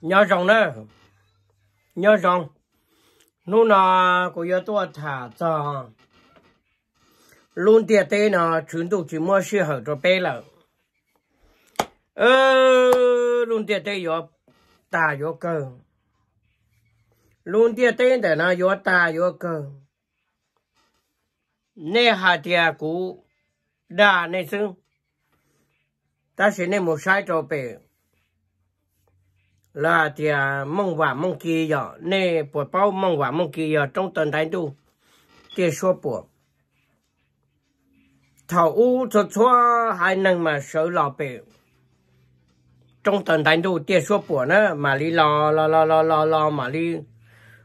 nhớ rồng nè, nhớ rồng lúc nào của giờ tôi thả cho luôn tiệt tê nó chuyển tụ chỉ mua xe hở cho bé lợn, ơ luôn tiệt tê gió ta gió cơ luôn tiệt tê để nó gió ta gió cơ nè hà tiệt cũ đà nè xưng ta sẽ nè một sai cho bé là thì mong và mong kỳ giờ nè bộ bao mong và mong kỳ giờ trong tuần thái tu thì số bộ thầu u cho cho hai năng mà sợ lò bể trong tuần thái tu thì số bộ nữa mà đi lò lò lò lò lò lò mà đi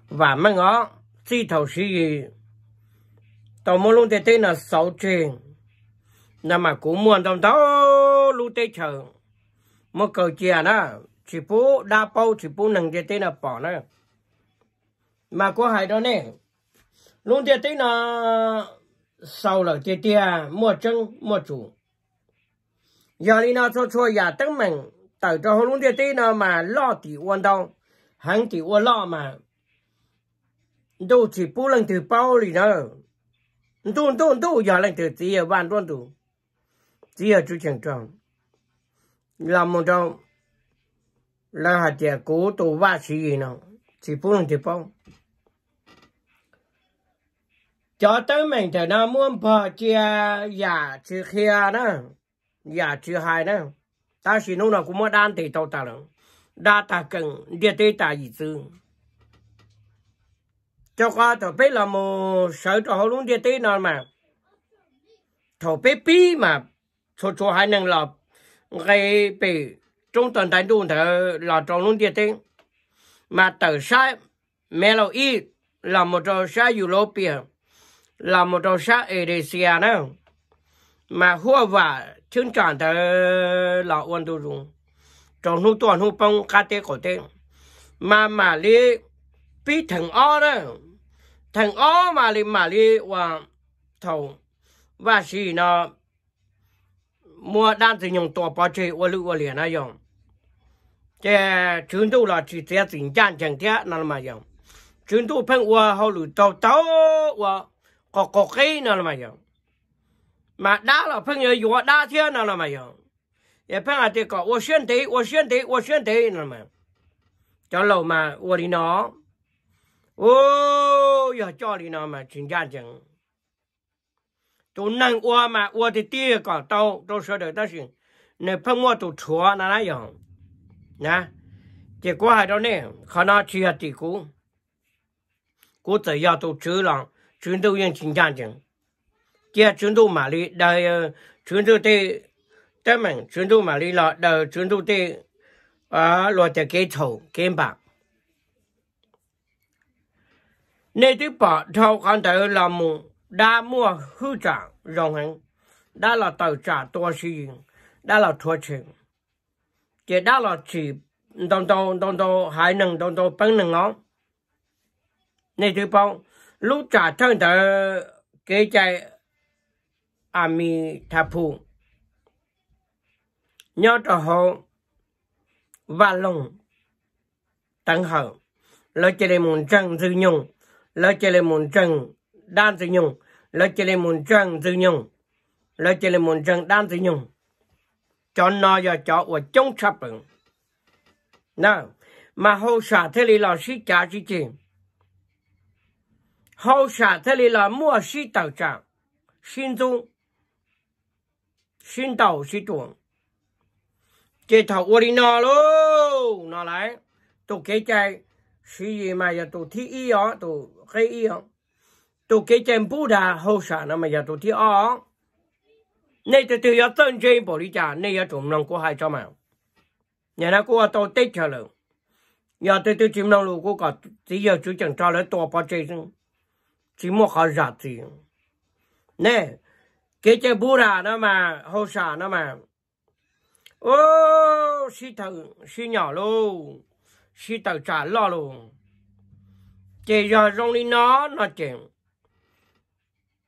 và mong ngó chỉ thầu si tàu mua luôn thế thế là sáu chuyện là mà cũng muốn trong đó luôn thế chờ một cầu chè đó chỉ bố đa bao chỉ bố nằng cái tên là bỏ nữa mà có hai đó nè luôn cái tên là sau là cái tia mua chân mua chủ giờ đi nào cho cho nhà tấm mình tại cho luôn cái tên là mà lo thì quan đâu hắn thì quan lo mà đâu chỉ bố lần từ bao đi nữa đâu đâu đâu giờ lần từ chỉ ở ban đâu chỉ ở chú trường trường làm một trong là hạt trẻ cố tổ ba sĩ gì nào chỉ phun thì phong cho tới mình thì nó muốn phờ chia giả chia kia đó giả chia hai đó ta chỉ nô nào cũng mới đan thì tao ta rồi đa ta cần địa tế ta gì chứ cho qua thổ biết là một sở trò hồ luôn địa tế nào mà thổ biết bí mà cho cho hai năng lập gây bị 中等程度的老中农点灯，嘛豆沙梅洛伊，那么豆沙有罗边，那么豆沙埃德西亚呢，嘛火瓦成长的老温度中，中农短农帮卡德搞的，嘛嘛哩比藤奥呢，藤奥嘛哩嘛哩往头，瓦是呢。mua đang sử dụng tổ bảo trì ô lưu ô liền nó dùng 在成都啦，直接进站进的，拿了没有？成都朋友好来到到我哥哥嘿，拿了没有？嘛，哪了朋友有哪天拿了没有？也朋友在讲，我选对，我选对，我先得，那么，找老嘛，我的拿，哦，要家里那么请假请，都能我嘛，我的第一个都都说的都是，那朋友都错拿了样。nha chỉ có hai đó nè khả năng chia thì cũ cũ tự do tổ chức là chúng tôi yên chính trang chẳng kia chúng tôi mà đi đời chúng tôi đi tới mình chúng tôi mà đi là đời chúng tôi đi à loại từ cái thầu cái bạc nên thứ bỏ thầu còn tự là một đa mua hư trạng rộng hành đã là tàu trả tua sử dụng là thua chuyện chỉ đó là chỉ đồng đồ đồng đồ hai nâng đồng đồ bắn nâng ngón này thứ bao lúc trả thân thở kế chạy à, mi tháp phu nhớ trò hồ và lùng tận hở lỡ chơi lên một trăng dư nhung lỡ chơi lên một trăng đan dư nhung lỡ chơi lên một trăng dư nhung lỡ chơi lên một trăng đan dư nhung cho nó giờ cho và chống sập bừng nè mà hô xả thế li là sĩ trả sĩ chỉ hô xả thế li là mua sĩ tàu trả xin tu xin tàu sĩ chuồng chế thầu uri nó luôn nó lại tôi kể chạy sĩ gì mà giờ tôi thi ý ó tôi cái ý ó tôi kể chạy bù đà hô xả nó mà giờ tôi thi ó 你就掉有真正玻璃架，你也仲能过海做嘛？人家过到地铁了，要对对金龙路过个，只要就想找来多把这种，寂寞好日子。那给这不啦那嘛，好啥那嘛？哦，洗头洗鸟喽，洗头炸老喽，这让让你拿那点。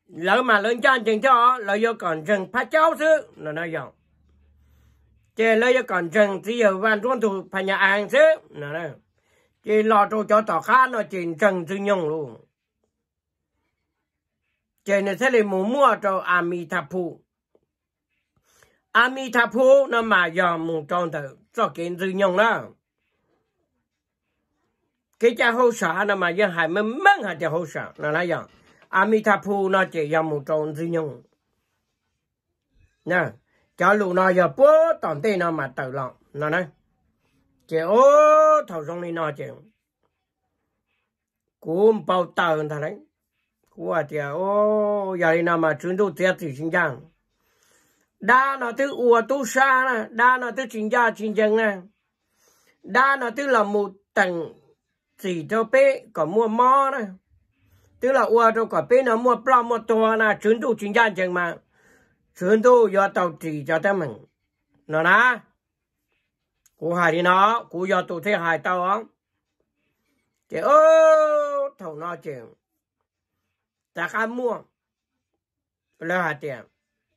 lỡ mà lên cho anh chừng cho lỡ vô còn rừng phá cháu chứ nó nói dòng chê lỡ vô còn rừng thì giờ van tuôn thủ phải nhà ăn chứ nó nói chê lo trâu cho tỏ khá nó chỉ rừng tư nhung luôn chê nó sẽ lấy mua mua cho Amitabhu Amitabhu nó mà giờ mù tròn thử cho kiến tư nhung đó cái cha hô sợ nó mà dân hại mình mắng hại cha hô sợ nó nói dòng Amitaphu nó chỉ dòng một trong duy nhung nè, cho lụ nó giờ bố tòn tê nó mà tự lòng nó nói chị ô thầu rong đi nó chị cũng bao tờ thằng đấy của chị ô giờ đi nó mà chuyên tôi tiết thì chính chẳng đa nó thứ ua tu sa nè đa nó thứ chính gia chính chẳng nè đa nó thứ là một tầng chỉ cho bé có mua mò nè tức là ua cho quả bên nó mua bao mua to là chuyển đồ chuyển gian chừng mà chuyển đồ do tàu chỉ cho ta mình nó nè cú hài đi nó cú do tụ thế hài tao á chị ô thầu nó chừng, ta khai mua là hài tiền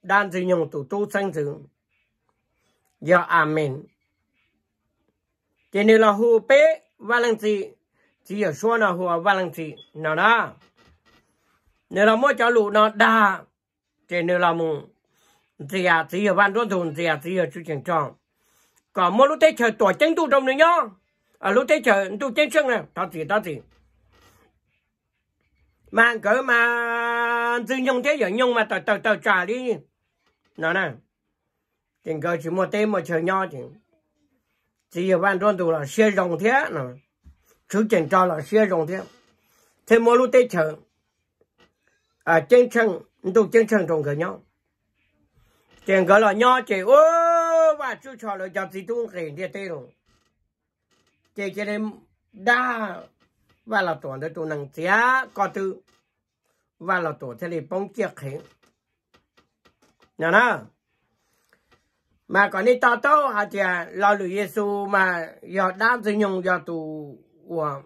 đan gì nhung tụ tu sinh sự do amen cho nên là hù bế valency chỉ chỉ ở số nào hù chỉ nào đó nếu là mua cháu lụ nó đa thì nếu là mùng thì à thì ở ban đôn thôn thì à thì ở chú trường tròn còn mua lúc thế trời tuổi chân tu trong này nhá ở lúc thế trời tu chân sưng này tao thì tao thì mà cỡ mà tư nhung thế giờ nhung mà tao tao tao trả đi nó nè tình cờ chỉ mua tên một trời nho thì chỉ ở ban đôn thôn là xe rồng thế nè chú trường tròn là xe rồng thế thế mỗi lúc thế trời à chân chân tôi chân chân trong cái nhau chân cái là nhau chị ô và chú trò là cho gì tôi khen thì thế rồi chị cái này đa và là tổ đó tôi năng giá có tư và là tổ thế này bóng chiếc khen nhớ nào mà còn đi tao tao hả chị à, lo lụy Giêsu mà giờ đã sử dụng giờ tù của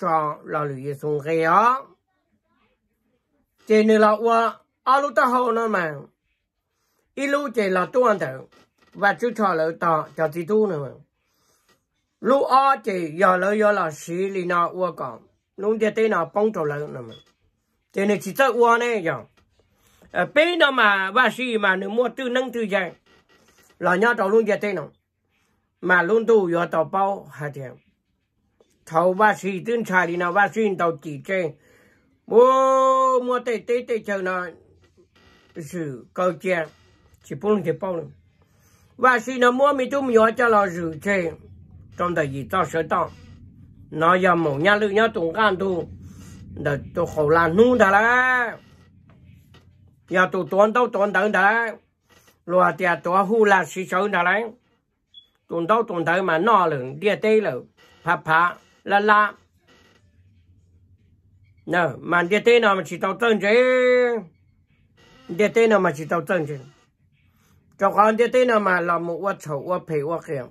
cho lo lụy Giêsu kia đó chế nữ là qua alu ta hậu nó mà ilu chế là tuân tử và chú trò lỡ tỏ cho chị tu nữa mà lu ở chế giờ lỡ giờ là xí lì nó qua còn nông chế tê nó bông trò lỡ nữa mà chế nữ chỉ tớ qua nè giờ ở bên đó mà và xí mà nữ mua tư nâng tư dạng là nhau trò luôn chế tê nó mà luôn tu giờ tàu bao hạt tiền thầu và sĩ tuyên trà đi nào ba sĩ tàu chỉ trên mua mua tê tê tê chờ nói sự câu chuyện chỉ bông thì bông và khi nó mua mình chúng nhỏ cho nó rửa chè trong thời gì tao sợ tao nó giờ mổ nhà lự nhà tụng can tu để tôi khổ là nu thà là giờ tôi tuấn tao tuấn tận thà loa tiền tôi hú là sĩ sầu thà là tuấn tao tuấn tận mà nó lừng địa tê lử phá phá la la nè mà địa tê nào mà chỉ tàu chứ địa tê nào mà chỉ tàu chứ cho con địa tê nào mà làm một vật chậu vật phê vật kiểu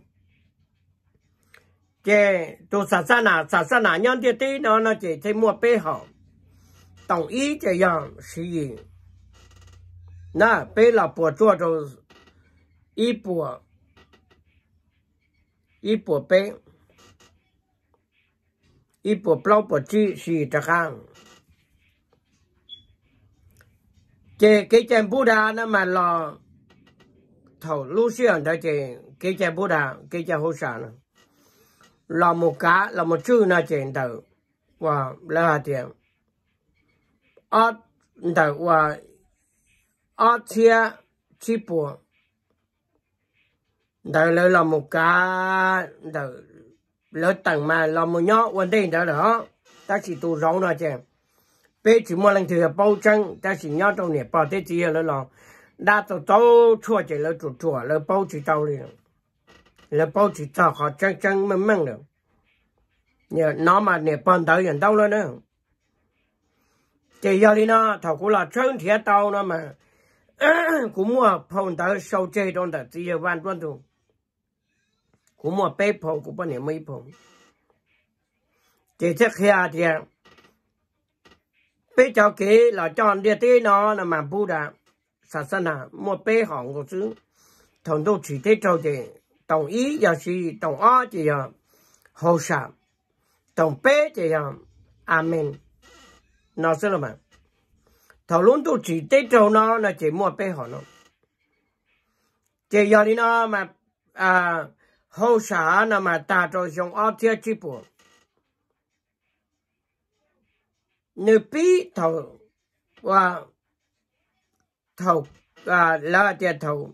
chế tu sát sát nào sát sát nào nhân địa tê nó nó chỉ thấy mua bê họ tổng ý chế nè bê là bùa chua cho ý bê 一不老不只是这样。这给钱不打那么了，头路上的这给钱不打，给钱好啥呢？老母家老母猪那钱头，哇，那点啊，头哇啊天起步，头来老母家头。lỡ tặng mà là một nhỏ vấn đề đó đó ta chỉ tu rong nó chứ bây chỉ mua lần thứ bao chân ta chỉ nhau trong này bao thế gì là lòng đã tổ tổ chua chỉ là chủ chua là bao chỉ tàu liền là bao chỉ tàu họ chân chân mềm mềm được nhờ nó mà nè bàn tới gần đâu rồi nữa chỉ giờ đi nó thầu cũng là chân thiệt tàu nó mà cũng mua phòng tới sâu chơi trong đó chỉ là vạn tuân thủ của mua bê phong của bên này mấy phong chỉ chắc kia thì à. bé cháu kia là chọn địa thế nó là mà bu đã sản sinh à mua bê hàng của chứ thằng đâu chỉ thế cho thì đồng ý giờ chỉ đồng ó thì giờ à. hậu sản đồng bê thì giờ à. amen nó xong rồi mà thằng luôn đâu chỉ thế cho nó là chỉ mua bê hàng nó chỉ giờ đi nó mà à hô xã nà mà ta dùng ở thiê chi bù nữ thầu và thầu à là thầu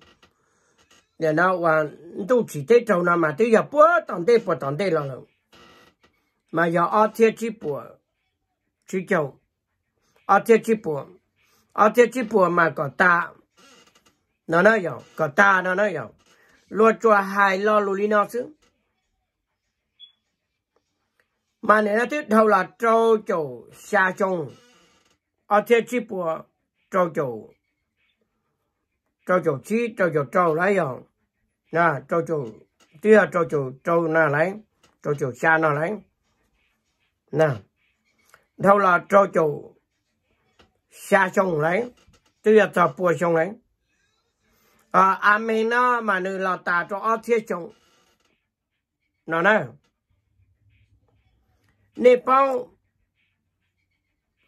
nhà nó và tu chỉ thế thầu nào mà tôi giờ bữa tòng đây bữa tòng là lâu mà giờ ở thiê chi bù chỉ chồng ở thiê chi bù ở thiê chi bù mà có ta nó nói rồi có ta nó nói rồi lo cho hai lo lù li nó chứ mà này nó tiếp theo là trâu chủ xa chung ở thế chi bùa trâu chủ trâu chủ chi trâu chủ trâu lấy rồi nè trâu chủ tia trâu chủ trâu nè lấy trâu chủ xa nè lấy nè theo là trâu chủ xa chung lấy tia trâu bùa chung lấy Ờ, à amen nó ờ, mà nữ là ta cho ở thiết chung, nó nè nè bao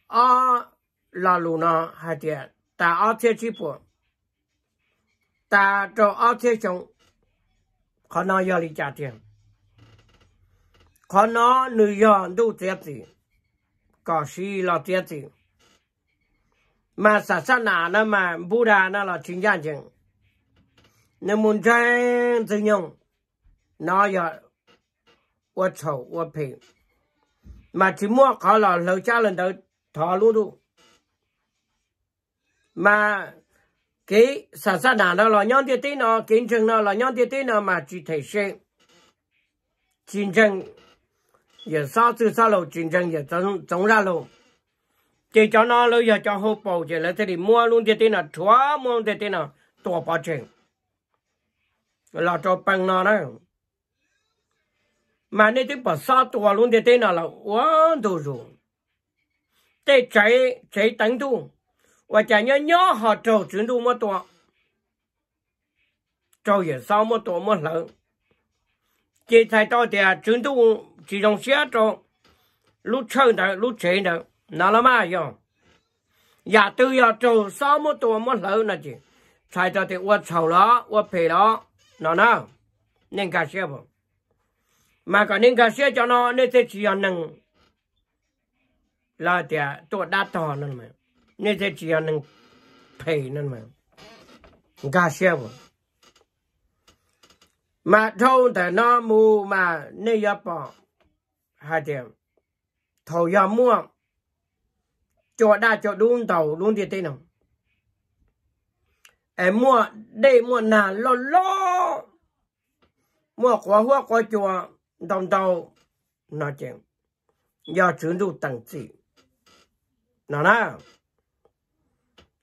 à là lù nó hay tiệt ta ở thiết chi bộ ta cho ở thiết chung, khó nó giờ lý trả tiền khó nó nữ giờ đủ tiệt gì có gì là tiệt gì mà sát na nó mà Buddha nó là chính giác chừng 那么这怎样？那要我愁我赔，嘛只莫搞了，老家人都套路都，嘛给啥啥难的了，娘的对呢，竞争呢了，娘的对呢嘛具体些，竞争也少走少路，竞争也总总啥路。这叫哪路也叫好保证了，这里摸弄的对呢，全摸弄的对呢，多保证。là cho bằng nó đó mà nên tiếp bảo sa tua luôn thì tên là quá đồ rồi thế chạy chạy tấn tu và chạy nhớ nhớ họ trâu chuyển đồ mất tua trâu giờ sau mất tua mất lợn chỉ thay to thì à, chuyển tu chỉ trong xe cho lúc chơi nào lúc chạy nào nó là mà rồi giờ dạ, từ giờ trâu sau mất tua mất lợn là gì thay to thì quá trâu đó quá phê đó nó nó nên cả xe bộ mà còn nên cả xe cho nó nên thế chỉ ăn nâng là thì tôi đã thọ nên mà nên thế chỉ ăn nâng thầy nên mà cả xe bộ mà thâu thì nó mù mà nên nhập bỏ hai điểm thầu giờ mua cho đa cho đúng tàu đúng tiền tên nào em mua đây mua nà lo lo mua quá hoa quá chùa đồng đầu nó chèn do chuyển đủ tầng chỉ nó nè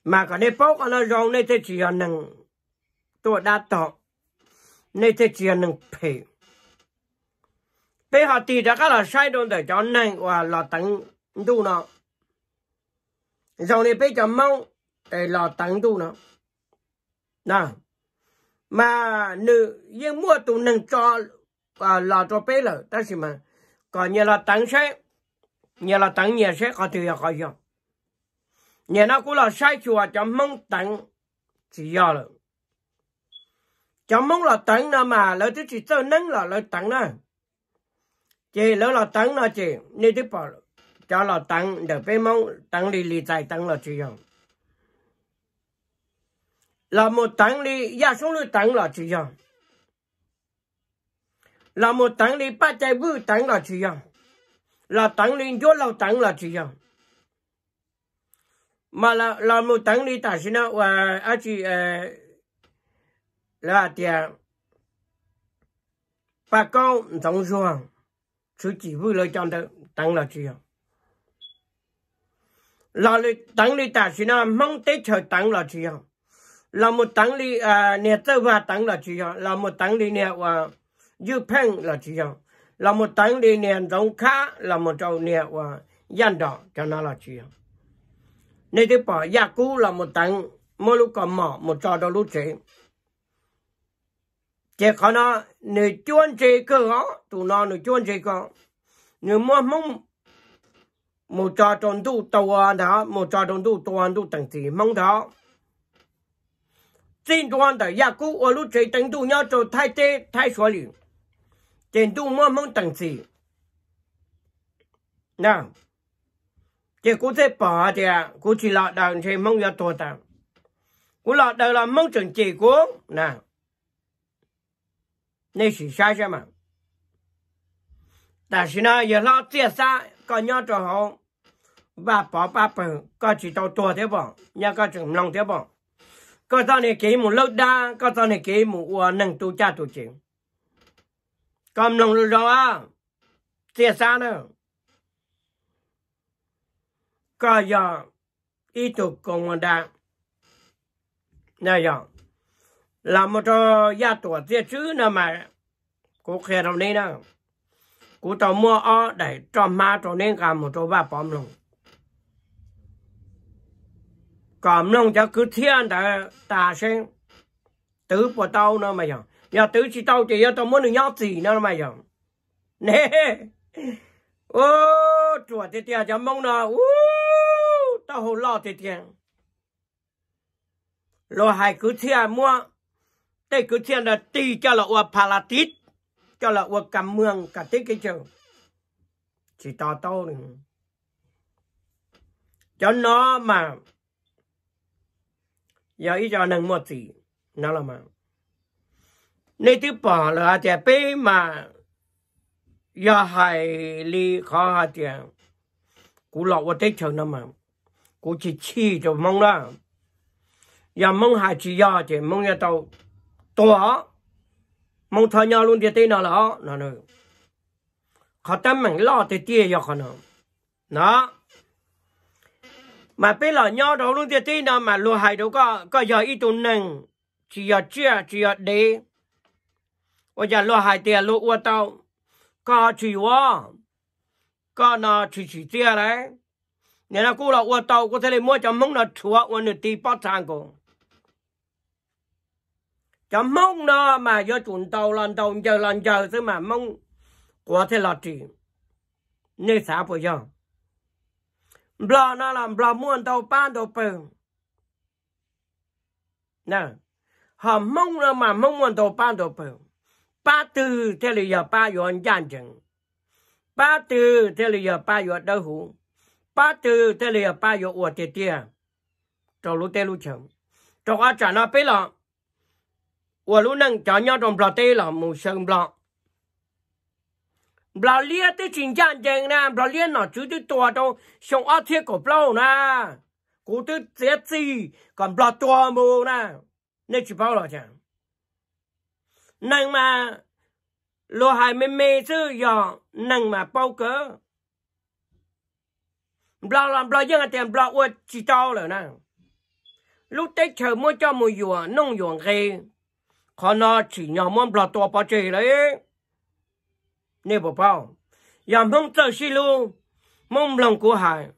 mà cái này bốc nó rong này thì chỉ là nâng tôi đã tỏ này thì chỉ là nâng phê bây giờ thì đã cái là sai đồn để cho nâng và là tầng đủ nó rong này bây giờ mong để là tầng đủ nó nào mà nữ yên mua tụ nâng cho à, là cho bé lợ ta xí mà còn nhà là tăng xe nhà là tăng nhà xe có tiêu có gì nhà nó cũng là sai chùa cho mong tăng chỉ do rồi cho mong là tăng nữa mà lỡ thứ chỉ cho nâng là lỡ tăng nữa, chị lỡ là tăng nữa chị nên thứ bỏ cho là tăng được bé mong tăng đi lì tài tăng là chỉ do là một tháng đi ya xuống lưu tháng là chủ yếu là một tháng đi ba trái bự tháng là chủ yếu là tháng đi chỗ lâu tháng là chủ yếu mà là là một tháng đi tại sao và à chị à, là tiền bà con thông thường sự chỉ vui lời chọn được tăng là chủ yếu là tăng đi tại sao mong tết trời tăng là chủ yếu là một tăng lý à nè tơ và tăng là chỉ cho là một tăng lý nè và dư phèn là chỉ cho là một tăng lý nè giống khá là một chỗ nè và dân đỏ cho nó là chỉ cho nên thì bảo gia cũ là một tăng mỗi lúc còn mỏ một trò đó lúc chế chỉ có nó nếu chuyên chế cơ đó tụi nó nếu chuyên chế cơ nếu mua mông, một trò tròn tu tàu đó một trò tròn tu toàn tu tầng thì mông đó 近端的亚古我路最等度要走太低太所里，等度慢慢等起。那，这古在把的，古去老当去梦要多的，古老当了梦成结果那，那是啥什么？但是呢，也老这啥搞要做好，把把把本搞起到多的吧，人家搞成弄的吧。có tao này kỹ một lâu đa có tao này kỹ một nâng tu cha tu chuyện còn lòng lưu rồi á chia xa nữa có giờ ý tục công mà đa nè giờ là một trò gia tuổi chia chứ nè mà cũng khe đâu đi nè cũng tao mua ở để cho ma cho nên cả một trò ba bom luôn cảm nông cho cứ thiên đã ta sinh tứ của tao nó mày giờ nhà tứ chỉ tao chỉ tao muốn được nhóc gì nó mày giờ nè ô chùa thì tiền cho mong nó u tao hồ lo thì tiền rồi hai cứ thiên mua đây cứ thiên là ti cho là ua palatit cho là ua cầm mương cả tích cái trường chỉ tao tao nữa cho nó mà giờ ý cho nâng một gì nó là mà nên thứ bỏ là trẻ bé mà giờ hay li khó hả trẻ cú lọ vào tết trường năm mà cú chỉ chi cho mong đó giờ mong hai chỉ giờ trẻ mong nhà tàu to mong thơ nhau luôn thì tê nó là nó nữa khó tâm mình lo thì tia cho khó nó nó mà bây giờ nhau đâu luôn thì tí nào mà lùa hại đâu có có giờ ít tuần nâng chỉ giờ chưa chỉ giờ đi bây giờ lùa hại tiền lùa qua tàu có chỉ qua, có nó chỉ chỉ tia đấy nên là cô là qua tàu có thể là mua cho mông nó chua, ua nửa tí bó trang cô cho mông nó mà do chuẩn tàu lần tàu giờ lần giờ thế mà mông qua thể là chỉ nên sao bây giờ bla na làm bla muôn đầu pan đầu bờ nè họ mong là mà mong muôn đầu pan đầu bờ ba từ thế là giờ ba yon giang chừng ba từ thế là giờ ba yon đau hủ ba từ thế là giờ ba yon uất tiệt tiệt cho lú tê lú chồng cho ở trả nó bế lọ uất lú nâng cho nhau trong bờ tê là mù sơn bọ บลาเลียที่จริงจังจังนะบลาเลียหนอจุดตัวตรงชงอ้อเทียกับเปล่านะกูที่เสียสีก่อนบลาตัวมูนะนี่จีเปล่าหรอจังนั่งมาลโลหายไม่เมซื้อยอนั่งมาเป้าเกอบลาลำบลายังเต็มบลาอวดจีเจ้าเลยนะลูกเต็กเยไม่จ้ามัยหยวนนุ่งหยวนเกย์ขอนอนฉีหยอมมันบลาตัวปอจีเลย你不爸，让梦走西路，梦龙过海；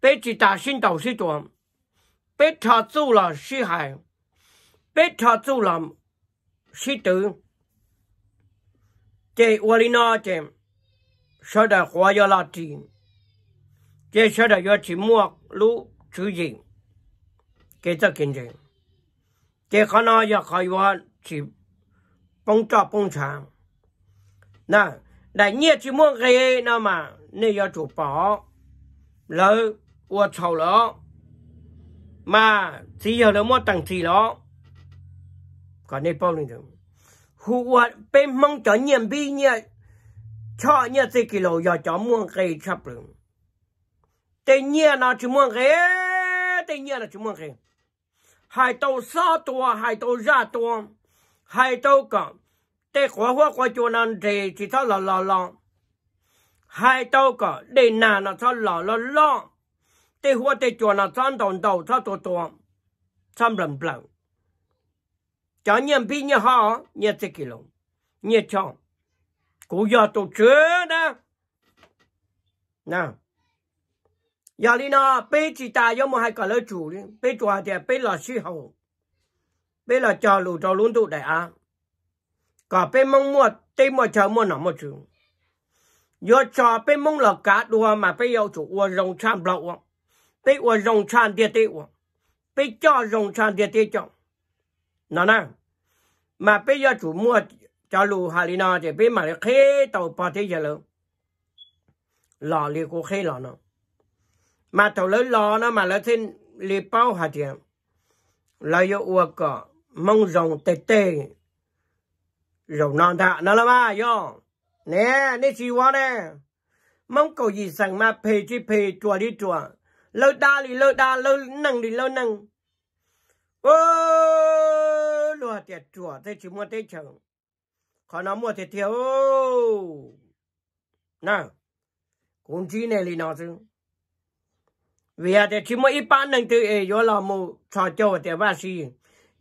白去大心走西庄，白茶走了西海，白茶走了西东。在我里那点，烧的花椒辣子，再烧点油去馍，路猪心，给着跟着，再喝那点海碗，去蹦扎蹦长。nè đại nhiệt chỉ muốn cái nào mà nên giờ chủ bỏ lỡ của chầu đó mà chỉ giờ nó muốn tăng gì đó còn nên bao nhiêu hù hoạt bên mong cho nhiệm bi nhẹ cho nhẹ thì kilo giờ cho muốn cái chấp lượng đại nhiên nó chỉ muốn cái đại nhiên nó chỉ muốn cái hai tàu sao tua hai tàu ra tua hai tàu cộng tế khóa hóa khóa chỗ nàn thì thì thao lò lò lò hai tàu cả để nà nó thao lò lò lò tế hóa tế chỗ nàn thao đồng đầu thao tổ tổ xăm rầm blau cho nhân bi nhà họ nhà thế kỷ lông nhà chọn cố giờ tổ chức đó nào giờ đi nó bê chỉ ta có một hai cái lỡ chủ đi bê chùa thì bây là sư hậu bây là chờ lù cho luôn tụ đại á cả bên mông mua tây mua chờ mua nọ mua trường Yo cho bên mông là cá đua mà bây yêu chủ ua rồng chan lậu tây ua rồng chan địa tây ua bây cho rồng chan địa tây cho nọ nè mà bây yêu chủ mua cho lù hà lì nọ thì bây mà khế tàu bò thế giờ lớn lò liệt của khế lò nó mà tàu lớn lò nó mà lớn thêm liệt bao hạt tiền là yêu ua cỏ mong rồng tê tê rồi non thạ nó là ba yo nè nè chỉ quá nè mong cầu gì rằng mà phê chứ phê chùa đi chùa lâu đa đi lâu đa lâu nâng đi lâu nâng ô lùa tiệt chùa thế chỉ mua thế chẳng khó nó mua thế thiếu nè, cũng chỉ này là nó chứ vì à, thế chỉ mua ít bán nâng từ ấy do là mua trò chơi thì ba gì,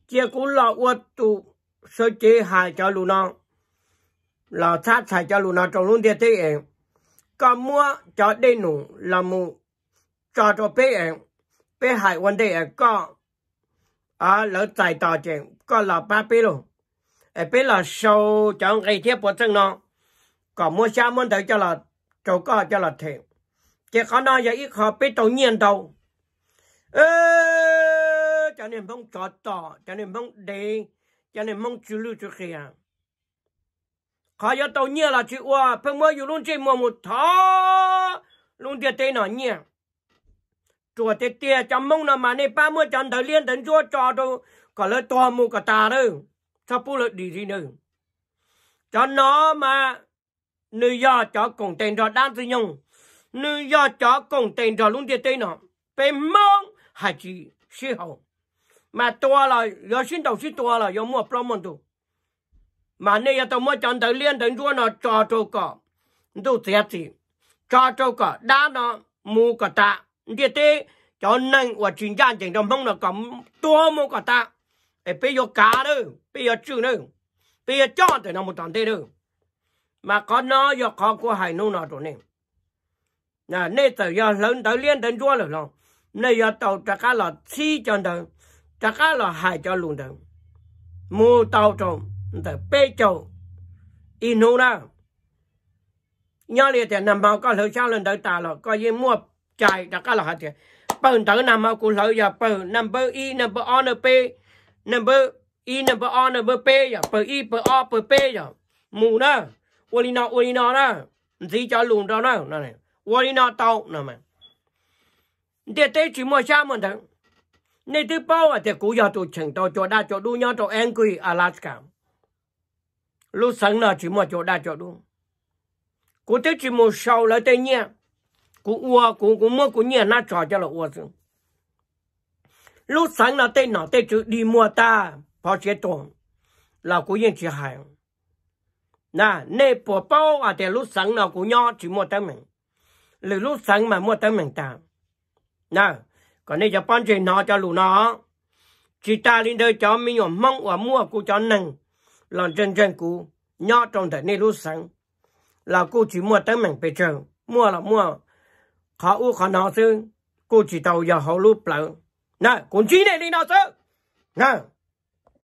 chỉ cũng là uất tụ sơ chế hại cho lũ nó là sát hại cho lũ nó trong luôn địa thế em có mua cho đi nụ là mù cho cho bé em bé hại vấn đề em có à lỡ tài tỏ chuyện có là ba bé luôn em bé là sâu trong ngày thiết của thân nó còn mua xa muốn thấy cho là chỗ có cho là thiệt chỉ có nó giờ ít họ biết tự nhiên đâu ơ cho nên không cho tỏ cho nên không đi cho nên mong chú lưu chú à, khó yếu tàu nhia là chú ua phương mới yếu luôn chơi mùa một thó luôn tiệt tê nọ nhia chùa tê tê cho mong là mà nè ba mươi chân thời liên đến chúa cho đâu có lời to mù cả ta đâu sao bù lợi đi gì nữa cho nó mà nữ do cho cùng tên rồi đang sử dụng nữ do cho cùng tên rồi luôn tiệt tê nọ bên mong hay chỉ sĩ hậu mà tua là giờ xin đầu xin tua là giờ mua promo tu mà nay giờ tôi mua chọn tới liên tới đua nó cho trâu cả, tu thiệt gì cho trâu cả đá nó mua cả ta đi tê cho nên và chuyên gia chẳng trong mong là có tua mua cả ta để bây giờ cá nữa bây giờ chữ nữa bây giờ cho tới nó một tòn tê nữa mà có nó giờ có của hải nô nó rồi nè nè nay giờ lớn tới liên tới đua rồi lòng nay giờ tàu trả cá là chi cho đời ta cá là hai cho luôn đó mua tàu trồng để bê trồng in hô ra nhớ liệt thì nằm bao có lỡ sao lên đợi ta là có gì mua chạy ta cá là hai thì bận tới nằm bao cũng lỡ giờ bận nằm bơ i nằm bơ o nằm p nằm bơ i nằm bơ o nằm bơ p giờ bơ i bơ o bơ p giờ mù đó uli nó uli nó đó gì cho luôn đó đó này uli nó tàu nè mà để tới chỉ mua sao mà thằng nên thứ bao à thì cú giờ tụ chừng tàu chỗ đa chỗ đu nhau anh angry Alaska lúc sáng là chỉ mua cho đa cho đu cú thế chỉ một sau là tay nhẹ cũng ua cũng cũng mua cũng nhẹ na cho cho là ua xuống lúc sáng là tay nào tay chữ đi mua ta bảo chế tổ là cú yên chỉ hài, na nè bỏ bao à thì lúc sáng là cú nhau chỉ mua tay mình lúc sáng mà mua tay mình ta na còn nếu cho bán chuyện nó cho lũ nó chỉ ta lên đời cho mình nhỏ mong và mua cô cho nặng lần chân chân cũ nhỏ trong thời này lúc sáng là cô chỉ mua tấm mảnh bề trời mua là mua khó u khó nó chứ cô chỉ tàu giờ hậu lúc lợ nè cũng chỉ này đi nó chứ nè